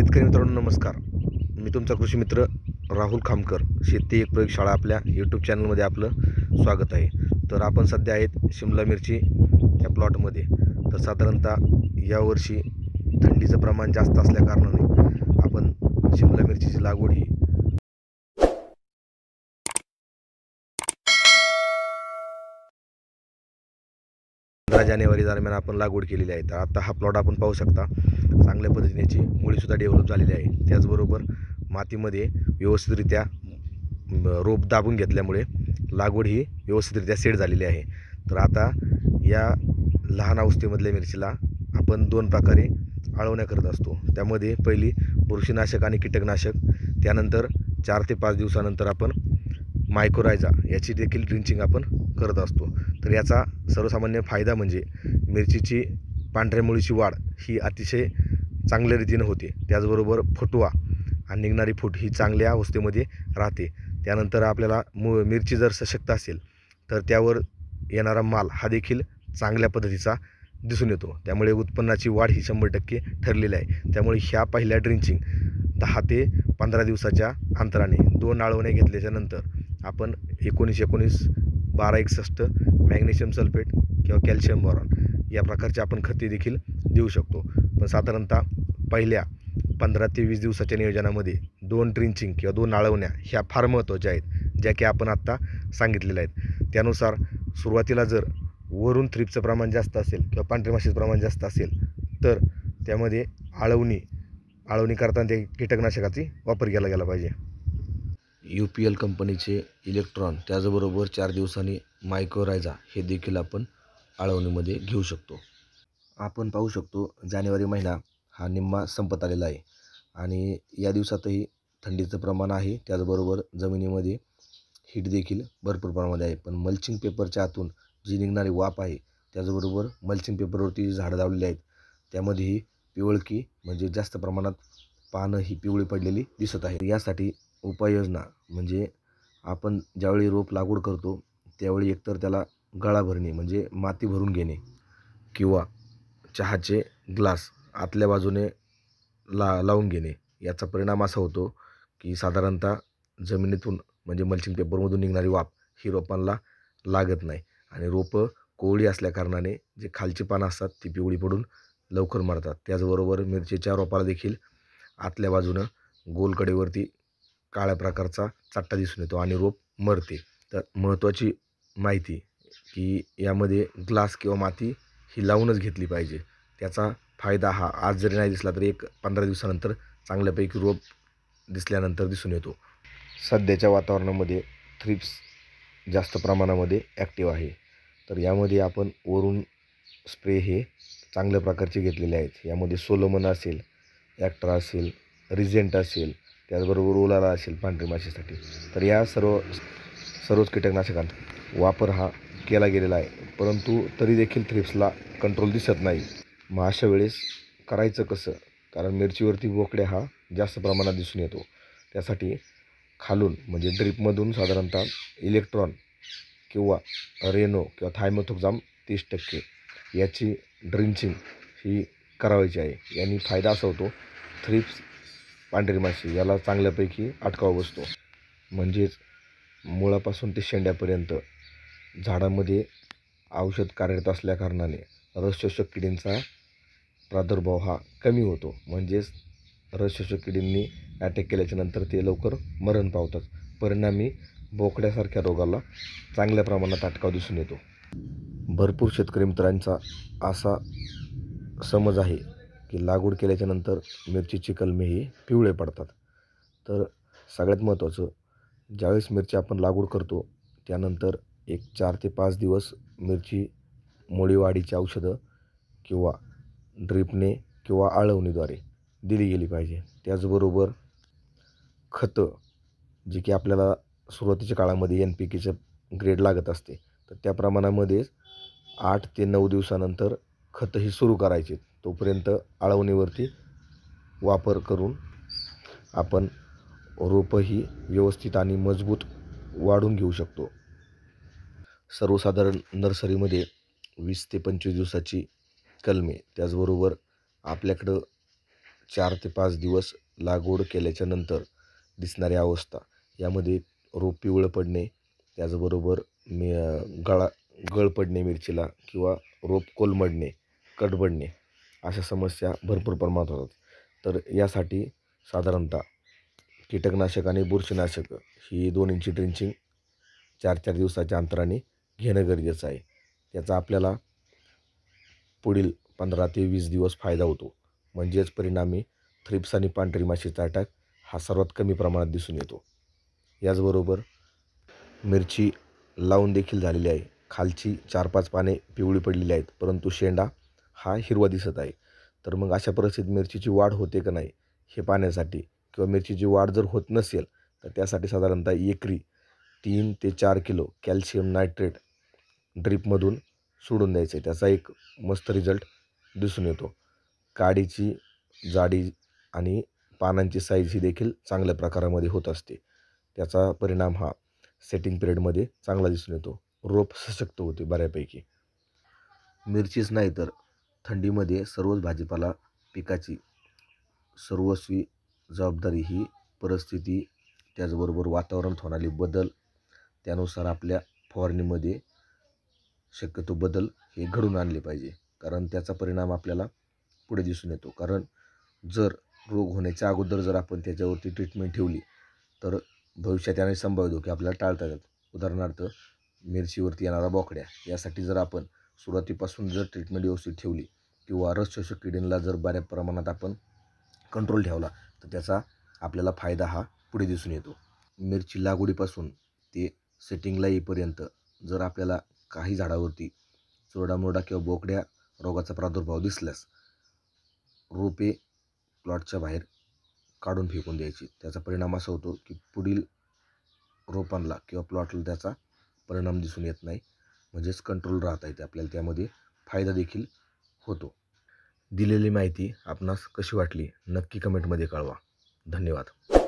शेतकरी मित्रांनो नमस्कार मी तुमचा कृषी मित्र राहुल खामकर शेती एक प्रयोगशाळा आपल्या यूट्यूब चॅनलमध्ये आपलं स्वागत आहे तर आपण सध्या आहेत शिमला मिरची या प्लॉटमध्ये तर साधारणतः यावर्षी थंडीचं प्रमाण जास्त असल्याकारणाने आपण शिमला मिरचीची लागवड ही दहा जानेवारी दरम्यान आपण लागवड केलेली आहे तर आता हा प्लॉट आपण पाहू शकता चांगल्या पद्धतीनेची याची मुळीसुद्धा डेव्हलप झालेली आहे त्याचबरोबर मातीमध्ये व्यवस्थितरित्या रोप दाबून घेतल्यामुळे लागवड ही व्यवस्थितरित्या सेट झालेली आहे तर आता या लहान अवस्थेमधल्या मिरचीला आपण दोन प्रकारे आळवण्या करत असतो त्यामध्ये पहिली बुरशीनाशक आणि कीटकनाशक त्यानंतर चार ते पाच दिवसानंतर आपण मायक्रोरायझा याची देखील ड्रिंचिंग आपण करत असतो तर याचा सर्वसामान्य फायदा म्हणजे मिरचीची पांढऱ्या मुळीची वाढ ही अतिशय चांगल्या रीतीनं होते त्याचबरोबर फुटवा आणि निघणारी फूट ही चांगल्या अवस्थेमध्ये राहते त्यानंतर आपल्याला मु मिरची जर सशक्त असेल तर त्यावर येणारा माल हा देखील चांगल्या पद्धतीचा दिसून येतो त्यामुळे उत्पन्नाची वाढ ही शंभर टक्के ठरलेली आहे त्यामुळे ह्या पहिल्या ड्रिंचिंग दहा ते पंधरा दिवसाच्या अंतराने दोन आळवणे घेतल्याच्यानंतर आपण एकोणीस एकोणीस बारा एकसष्ट मॅग्नेशियम सल्फेट किंवा कॅल्शियम बॉरॉन या प्रकारचे आपण खते देखील देऊ शकतो पण साधारणतः पहिल्या पंधरा ते वीस दिवसाच्या नियोजनामध्ये दोन ट्रिंचिंग किंवा दोन आळवण्या ह्या फार महत्त्वाच्या आहेत ज्या की आपण आत्ता सांगितलेल्या आहेत त्यानुसार सुरुवातीला जर वरून थ्रीपचं प्रमाण जास्त असेल किंवा पांढरी माशीचं प्रमाण जास्त असेल तर त्यामध्ये आळवणी आळवणी करताना ते कीटकनाशकाचा वापर केला गेला पाहिजे यू पी एल कंपनीचे इलेक्ट्रॉन त्याचबरोबर चार दिवसांनी मायक्रोरायझा हे देखील आपण आळवणीमध्ये घेऊ शकतो आपण पाहू शकतो जानेवारी महिना हा निम्मा संपत आलेला आहे आणि या दिवसातही थंडीचं प्रमाण आहे त्याचबरोबर जमिनीमध्ये हीट देखील भरपूर प्रमाणात आहे पण मल्चिंग पेपरच्या आतून जी निघणारी वाफ आहे त्याचबरोबर मल्चिंग पेपरवरती जी झाडं लावलेली आहेत त्यामध्येही पिवळकी म्हणजे जास्त प्रमाणात पानं ही पिवळी पडलेली दिसत आहे यासाठी उपाययोजना म्हणजे आपण ज्यावेळी रोप लागवड करतो त्यावेळी एकतर त्याला गळा भरणे म्हणजे माती भरून घेणे किंवा चहाचे ग्लास आतल्या बाजूने ला लावून घेणे याचा परिणाम असा होतो की साधारणतः जमिनीतून म्हणजे मल्चिंग पेपरमधून निघणारी वाफ ही रोपांना लागत नाही आणि रोपं कोवळी असल्याकारणाने जे खालची पानं असतात ती पिवळी पडून लवकर मरतात त्याचबरोबर मिरचीच्या रोपाला देखील आतल्या बाजूनं गोलकडेवरती काळ्या प्रकारचा चट्टा दिसून येतो आणि रोप मरते तर महत्त्वाची माहिती की यामध्ये ग्लास किंवा माती ही लावूनच घेतली पाहिजे त्याचा फायदा हा आज जरी नाही दिसला तरी एक पंधरा दिवसानंतर चांगल्यापैकी रोप दिसल्यानंतर दिसून येतो सध्याच्या वातावरणामध्ये थ्रिप्स जास्त प्रमाणामध्ये ॲक्टिव्ह आहे तर यामध्ये आपण वरून स्प्रे हे चांगल्या प्रकारचे घेतलेले आहेत यामध्ये सोलोमन असेल ॲक्ट्रा असेल रिजेंट असेल त्याचबरोबर ओलाला असेल पांढरी माशीसाठी तर या सर्व सर्वच कीटकनाशकांचा वापर हा केला गेलेला आहे परंतु तरी देखील थ्रिप्सला कंट्रोल दिसत नाही मग अशा वेळेस करायचं कसं कारण मिरचीवरती बोकड्या हा जास्त प्रमाणात दिसून येतो त्यासाठी खालून म्हणजे ड्रिपमधून साधारणतः इलेक्ट्रॉन किंवा रेनो किंवा थायमोथोक्झाम तीस टक्के याची ड्रिंचिंग ही करावायची आहे यांनी फायदा असा होतो थ्रिप्स पांढरी माशी याला चांगल्यापैकी अटकाव बसतो म्हणजेच मुळापासून ते शेंड्यापर्यंत झाडामध्ये औषध कार्यरत असल्याकारणाने रसशोषक किडींचा प्रादुर्भाव हा कमी होतो म्हणजेच रसशोषक किडींनी अटॅक केल्याच्यानंतर ते लवकर मरण पावतात परिणामी बोकड्यासारख्या रोगाला चांगल्या प्रमाणात अटकाव दिसून येतो भरपूर शेतकरी मित्रांचा असा समज आहे की लागवड केल्याच्यानंतर मिरचीची कलमे ही पिवळे पडतात तर सगळ्यात महत्त्वाचं ज्यावेळेस मिरची आपण लागवड करतो त्यानंतर एक चार ते पाच दिवस मिरची मुळीवाढीची औषधं किंवा ड्रिपने किंवा आळवणीद्वारे दिली गेली पाहिजे त्याचबरोबर खतं जी की आपल्याला सुरुवातीच्या काळामध्ये एन पी केचं ग्रेड लागत असते तर त्या प्रमाणामध्येच आठ ते नऊ दिवसानंतर खतंही सुरू करायचे तोपर्यंत आळवणीवरती वापर करून आपण रोपंही व्यवस्थित आणि मजबूत वाढून घेऊ शकतो सर्वसाधारण नर्सरीमध्ये वीस ते पंचवीस दिवसाची कलमे त्याचबरोबर आपल्याकडं चार ते पाच दिवस लागवड केल्याच्या नंतर दिसणारी अवस्था यामध्ये रोप पिवळं पडणे त्याचबरोबर मी गळा गळ पडणे मिरचीला किंवा रोप कोलमडणे कडबडणे अशा समस्या भरपूर प्रमाणात होतात तर यासाठी साधारणतः कीटकनाशक आणि बुरशीनाशक ही दोन इंची ड्रिंचिंग चार चार दिवसाच्या अंतराने घेणं गरजेचं आहे त्याचा आपल्याला पुढील पंधरा ते वीस दिवस फायदा होतो म्हणजेच परिणामी थ्रिप्स आणि पांढरी माशीचा अटॅक हा सर्वात कमी प्रमाणात दिसून येतो याचबरोबर मिरची लावून देखील झालेली आहे खालची चार पाच पाने पिवळी पडलेली आहेत परंतु शेंडा हा हिरवा दिसत आहे तर मग अशा परिस्थितीत मिरचीची वाढ होते का नाही हे पाहण्यासाठी किंवा मिरचीची वाढ जर होत नसेल तर त्यासाठी साधारणतः एकरी तीन ते चार किलो कॅल्शियम नायट्रेट ड्रीपमधून सोडून द्यायचे त्याचा एक मस्त रिझल्ट दिसून येतो काडीची जाडी आणि पानांची साईज ही देखील चांगल्या प्रकारामध्ये होत असते त्याचा परिणाम हा सेटिंग पिरियडमध्ये चांगला दिसून येतो रोप सशक्त होते बऱ्यापैकी मिरचीच नाही तर थंडीमध्ये सर्वच भाजीपाला पिकाची सर्वस्वी जबाबदारी ही परिस्थिती त्याचबरोबर वातावरण होणारे बदल त्यानुसार आपल्या फवारणीमध्ये शक्यतो बदल हे घडून आणले पाहिजे कारण त्याचा परिणाम आपल्याला पुढे दिसून येतो कारण जर रोग होण्याच्या अगोदर जर आपण त्याच्यावरती ट्रीटमेंट ठेवली तर भविष्यात याने संभाव्य धोके आपल्याला टाळता येतात उदाहरणार्थ मिरचीवरती येणारा बोकड्या यासाठी जर आपण सुरुवातीपासून जर ट्रीटमेंट व्यवस्थित ठेवली किंवा रसशोषक किडींना जर बऱ्या प्रमाणात आपण कंट्रोल ठेवला तर त्याचा आपल्याला फायदा हा पुढे दिसून येतो मिरची लागवडीपासून ते सेटिंगला येईपर्यंत जर आपल्याला काही झाडावरती चोरडामोरडा किंवा बोकड्या रोगाचा प्रादुर्भाव दिसल्यास रोपे प्लॉटच्या बाहेर काढून फेकून द्यायची त्याचा परिणाम असा होतो की पुढील रोपांना किंवा प्लॉटला त्याचा परिणाम दिसून येत नाही म्हणजेच कंट्रोल राहता येते आपल्याला त्यामध्ये फायदा देखील होतो दिलेली माहिती आपणास कशी वाटली नक्की कमेंटमध्ये कळवा धन्यवाद